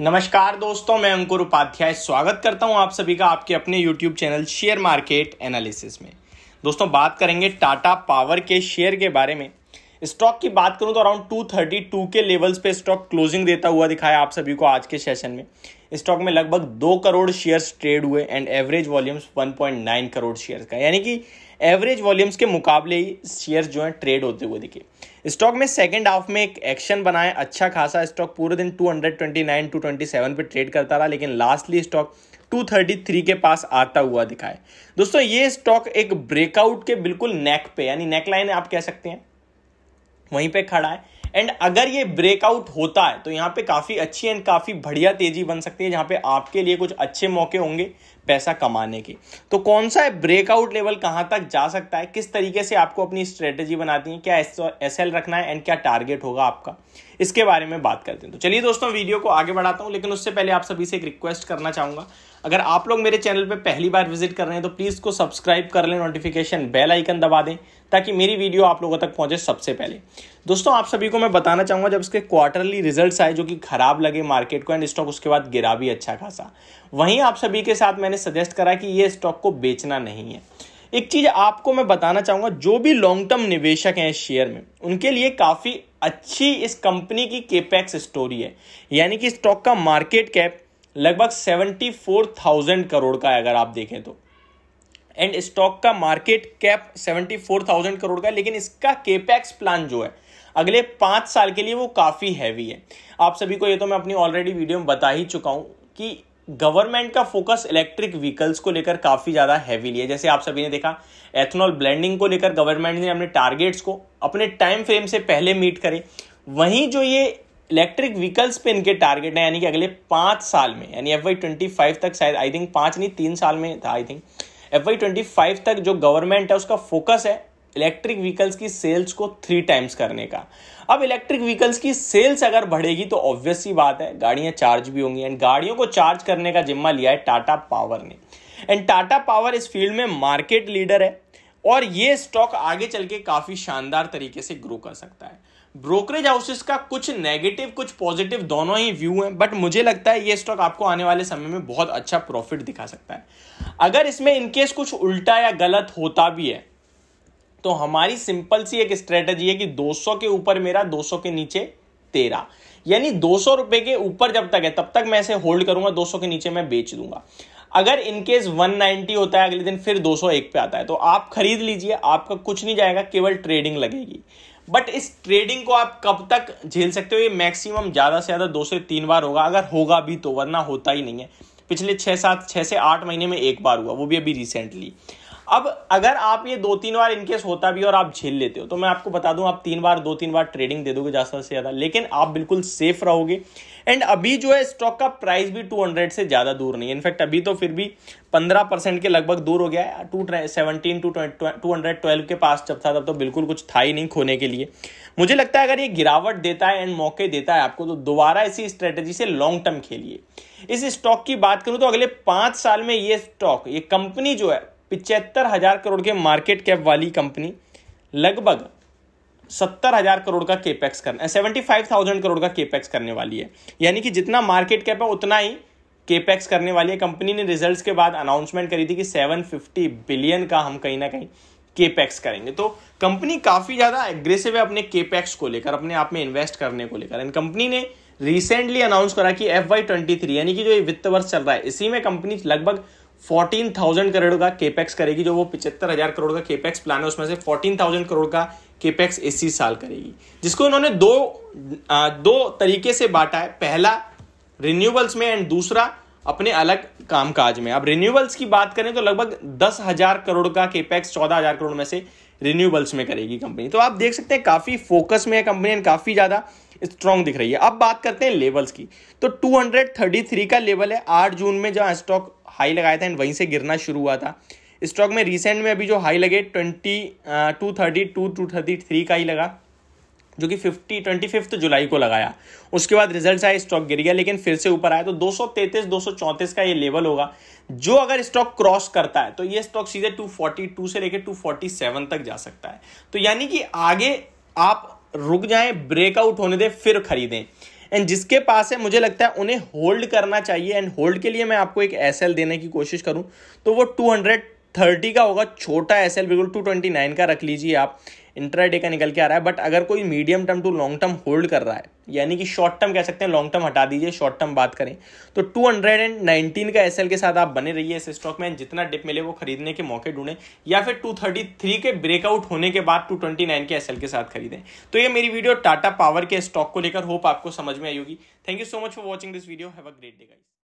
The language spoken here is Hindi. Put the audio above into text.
नमस्कार दोस्तों मैं अंकुर उपाध्याय स्वागत करता हूं आप सभी का आपके अपने YouTube channel share market analysis में दोस्तों बात करेंगे टाटा पावर के शेयर के बारे में स्टॉक की बात करूं तो अराउंड 232 के लेवल्स पे स्टॉक क्लोजिंग देता हुआ दिखाया आप सभी को आज के सेशन में स्टॉक में लगभग दो करोड़ शेयर्स ट्रेड हुए and average volumes 1.9 crore shares का यानी कि एवरेज वॉल्यूम्स के मुकाबले ही शेयर्स जो हैं ट्रेड होते हुए दिखे स्टॉक में सेकेंड हाफ में एक एक्शन बनाया अच्छा खासा स्टॉक पूरे दिन 229 227 पे ट्रेड करता रहा लेकिन लास्टली स्टॉक 233 के पास आता हुआ दिखाए दोस्तों ये स्टॉक एक ब्रेकआउट के बिल्कुल नेक पे यानी नेक लाइन आप कह सकते हैं वहीं पे खड़ा है एंड अगर ये ब्रेकआउट होता है तो यहाँ पे काफ़ी अच्छी एंड काफ़ी बढ़िया तेजी बन सकती है जहाँ पे आपके लिए कुछ अच्छे मौके होंगे पैसा कमाने के तो कौन सा ब्रेकआउट लेवल कहाँ तक जा सकता है किस तरीके से आपको अपनी स्ट्रेटेजी बनाती है क्या एस एल रखना है एंड क्या टारगेट होगा आपका इसके बारे में बात करते हैं तो चलिए दोस्तों वीडियो को आगे बढ़ाता हूँ लेकिन उससे पहले आप सभी से एक रिक्वेस्ट करना चाहूँगा अगर आप लोग मेरे चैनल पर पहली बार विजिट कर रहे हैं तो प्लीज़ को सब्सक्राइब कर लें नोटिफिकेशन बेल आइकन दबा दें ताकि मेरी वीडियो आप लोगों तक पहुंचे सबसे पहले दोस्तों आप सभी को मैं बताना चाहूंगा जब इसके क्वार्टरली रिजल्ट्स आए जो कि खराब लगे मार्केट को एंड स्टॉक उसके बाद गिरा भी अच्छा खासा वहीं आप सभी के साथ मैंने सजेस्ट करा कि ये स्टॉक को बेचना नहीं है एक चीज़ आपको मैं बताना चाहूंगा जो भी लॉन्ग टर्म निवेशक हैं इस शेयर में उनके लिए काफ़ी अच्छी इस कंपनी की केपैक्स स्टोरी है यानी कि स्टॉक का मार्केट कैप लगभग सेवेंटी फोर थाउजेंड करोड़ का है अगर आप देखें तो एंड स्टॉक का मार्केट कैप 74,000 करोड़ का लेकिन इसका केपैक्स प्लान जो है अगले पाँच साल के लिए वो काफ़ी हैवी है आप सभी को ये तो मैं अपनी ऑलरेडी वीडियो में बता ही चुका हूँ कि गवर्नमेंट का फोकस इलेक्ट्रिक व्हीकल्स को लेकर काफ़ी ज़्यादा हैवीली है जैसे आप सभी ने देखा एथेनॉल ब्लेंडिंग को लेकर गवर्नमेंट ने अपने टारगेट्स को अपने टाइम फ्रेम से पहले मीट करे वहीं जो ये इलेक्ट्रिक व्हीकल्स पे इनके टारगेट हैं यानी कि अगले पाँच साल में यानी एफ वाई ट्वेंटी फाइव तक शायद आई थिंक पाँच नहीं तीन साल में था I think F Y twenty five तक जो गवर्नमेंट है उसका फोकस है इलेक्ट्रिक व्हीकल्स की सेल्स को थ्री टाइम्स करने का अब इलेक्ट्रिक व्हीकल्स की सेल्स अगर बढ़ेगी तो ऑब्वियस ही बात है गाड़ियां चार्ज भी होंगी एंड गाड़ियों को चार्ज करने का जिम्मा लिया है टाटा पावर ने एंड टाटा पावर इस फील्ड में मार्केट लीडर है और ये स्टॉक आगे चल के काफी शानदार तरीके से ग्रो कर सकता है ब्रोकरेज हाउसेस का कुछ नेगेटिव कुछ पॉजिटिव दोनों ही व्यू हैं बट मुझे लगता है ये स्टॉक आपको आने वाले समय में बहुत अच्छा प्रॉफिट दिखा सकता है अगर इसमें इनकेस कुछ उल्टा या गलत होता भी है तो हमारी सिंपल सी एक स्ट्रेटजी है कि 200 के ऊपर मेरा 200 के नीचे तेरह यानी दो सौ रुपए के ऊपर जब तक है तब तक मैं इसे होल्ड करूंगा सौ के नीचे मैं बेच दूंगा अगर इनकेस 190 होता है अगले दिन फिर 201 पे आता है तो आप खरीद लीजिए आपका कुछ नहीं जाएगा केवल ट्रेडिंग लगेगी बट इस ट्रेडिंग को आप कब तक झेल सकते हो ये मैक्सिमम ज़्यादा से ज़्यादा दो से तीन बार होगा अगर होगा भी तो वरना होता ही नहीं है पिछले छह सात छह से आठ महीने में एक बार हुआ वो भी अभी रिसेंटली अब अगर आप ये दो तीन बार इनकेस होता भी और आप झेल लेते हो तो मैं आपको बता दूं आप तीन बार दो तीन बार ट्रेडिंग दे दोगे ज़्यादा से ज़्यादा लेकिन आप बिल्कुल सेफ रहोगे एंड अभी जो है स्टॉक का प्राइस भी 200 से ज़्यादा दूर नहीं है इनफैक्ट अभी तो फिर भी 15 परसेंट के लगभग दूर हो गया है two seventeen to hundred twelve के पास जब था तब तो बिल्कुल कुछ था ही नहीं खोने के लिए मुझे लगता है अगर ये गिरावट देता है एंड मौके देता है आपको तो दोबारा इसी स्ट्रेटेजी से लॉन्ग टर्म खेलिए इस स्टॉक की बात करूं तो अगले पांच साल में ये स्टॉक ये कंपनी जो है पिचहत्तर हजार करोड़ के मार्केट कैप वाली कंपनी लगभग सत्तर हजार करोड़ का केपेक्स करना सेवेंटी फाइव थाउजेंड करोड़ का केपेक्स करने वाली है यानी कि जितना मार्केट कैप है उतना ही केपेक्स करने वाली है कंपनी ने रिजल्ट्स के बाद अनाउंसमेंट करी थी कि सेवन फिफ्टी बिलियन का हम कहीं ना कहीं केपेक्स करेंगे तो कंपनी काफ़ी ज़्यादा एग्रेसिव है अपने केपेक्स को लेकर अपने आप में इन्वेस्ट करने को लेकर एंड कंपनी ने रिसेंटली अनाउंस करा कि एफ वाई ट्वेंटी थ्री यानी कि जो ये वित्त वर्ष चल रहा है इसी में कंपनी लगभग फोर्टीन थाउजेंड करोड़ का केपेक्स करेगी जो वो पिछहत्तर हजार करोड़ का केपेक्स प्लान है उसमें से फोर्टीन थाउजेंड करोड़ का केपेक्स इसी साल करेगी जिसको इन्होंने दो आ, दो तरीके से बांटा है पहला रिन्यूबल्स में एंड दूसरा अपने अलग कामकाज में अब रिन्यूबल्स की बात करें तो लगभग दस हजार करोड़ का केपेक्स चौदह हजार करोड़ में से रिन्यूबल्स में करेगी कंपनी तो आप देख सकते हैं काफ़ी फोकस में है कंपनी एंड काफ़ी ज़्यादा स्ट्रॉन्ग दिख रही है अब बात करते हैं लेवल्स की तो 233 का लेवल है 8 जून में जहां स्टॉक हाई लगाया था एंड वहीं से गिरना शुरू हुआ था स्टॉक में रिसेंट में अभी जो हाई लगे twenty two thirty two to thirty three का ही लगा जो कि फिफ्टी ट्वेंटी फिफ्थ जुलाई को लगाया उसके बाद रिजल्ट आए स्टॉक गिर गया लेकिन फिर से ऊपर आया तो दो दो सौ सौ चौंतीस का ये लेवल होगा जो अगर स्टॉक क्रॉस करता है तो ये स्टॉक सीधे टू फोर्टी टू से लेकर टू फोर्टी सेवन तक जा सकता है तो यानी कि आगे आप रुक जाएं ब्रेकआउट होने दें फिर खरीदें एंड जिसके पास है मुझे लगता है उन्हें होल्ड करना चाहिए एंड होल्ड के लिए मैं आपको एक एस देने की कोशिश करूँ तो वो टू थर्टी का होगा छोटा एस एल बिल्कुल टू ट्वेंटी नाइन का रख लीजिए आप इंट्राडे का निकल के आ रहा है बट अगर कोई medium term to long term hold कर रहा है यानी कि शॉर्ट टर्म कह सकते हैं लॉन्ग टर्म हटा दीजिए शॉर्ट टर्म बात करें तो 219 का एसएल के साथ आप बने रहिए इस स्टॉक में जितना डिप मिले वो खरीदने के मौके ढूंढें या फिर 233 के ब्रेकआउट होने के बाद 229 के एसएल के साथ खरीदें तो ये मेरी वीडियो टाटा पावर के स्टॉक को लेकर होप आपको समझ में आई होगी thank you so much for watching this video have a great day guys